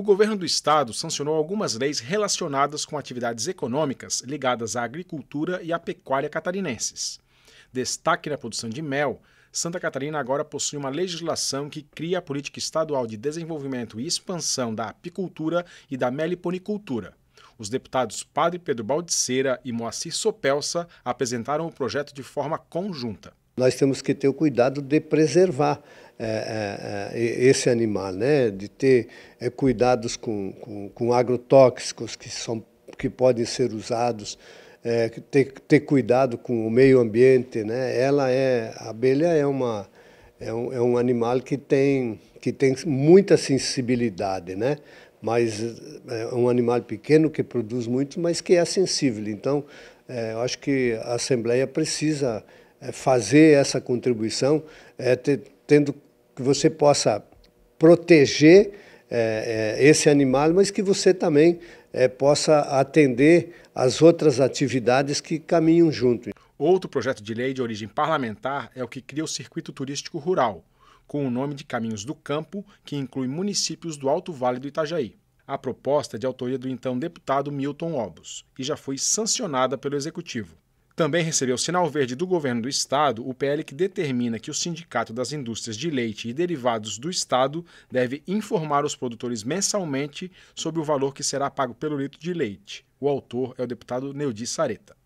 o governo do estado sancionou algumas leis relacionadas com atividades econômicas ligadas à agricultura e à pecuária catarinenses. Destaque na produção de mel, Santa Catarina agora possui uma legislação que cria a política estadual de desenvolvimento e expansão da apicultura e da meliponicultura. Os deputados Padre Pedro Baldiceira e Moacir Sopelsa apresentaram o projeto de forma conjunta nós temos que ter o cuidado de preservar é, é, é esse animal, né? de ter é, cuidados com, com, com, agrotóxicos que, são, que podem ser usados, é, ter, ter cuidado com o meio ambiente. Né? Ela é, a abelha é, uma, é, um, é um animal que tem, que tem muita sensibilidade, né? mas é, é um animal pequeno que produz muito, mas que é sensível. Então, eu acho que a Assembleia precisa é, fazer essa contribuição, é, tendo que você possa proteger é, é, esse animal, mas que você também é, possa atender às outras atividades que caminham junto. Outro projeto de lei de origem parlamentar é o que cria o Circuito Turístico Rural, com o nome de Caminhos do Campo, que inclui municípios do Alto Vale do Itajaí. A proposta é de autoria do então deputado Milton Obos e já foi sancionada pelo Executivo. Também recebeu sinal verde do governo do estado o PL que determina que o Sindicato das Indústrias de Leite e Derivados do Estado deve informar os produtores mensalmente sobre o valor que será pago pelo litro de leite. O autor é o deputado Neudi Sareta.